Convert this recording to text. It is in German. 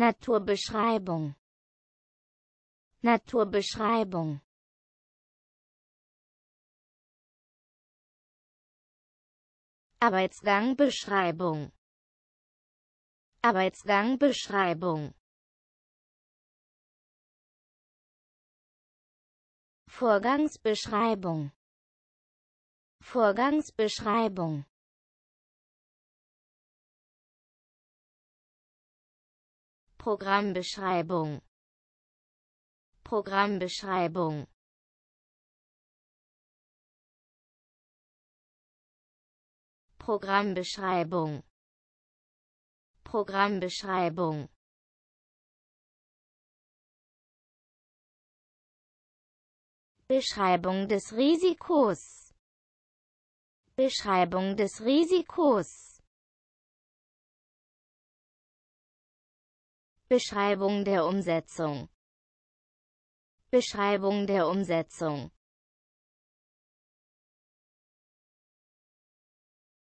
Naturbeschreibung Naturbeschreibung Arbeitsgangbeschreibung Arbeitsgangbeschreibung Vorgangsbeschreibung Vorgangsbeschreibung Programmbeschreibung Programmbeschreibung Programmbeschreibung Programmbeschreibung Beschreibung des Risikos Beschreibung des Risikos Beschreibung der Umsetzung Beschreibung der Umsetzung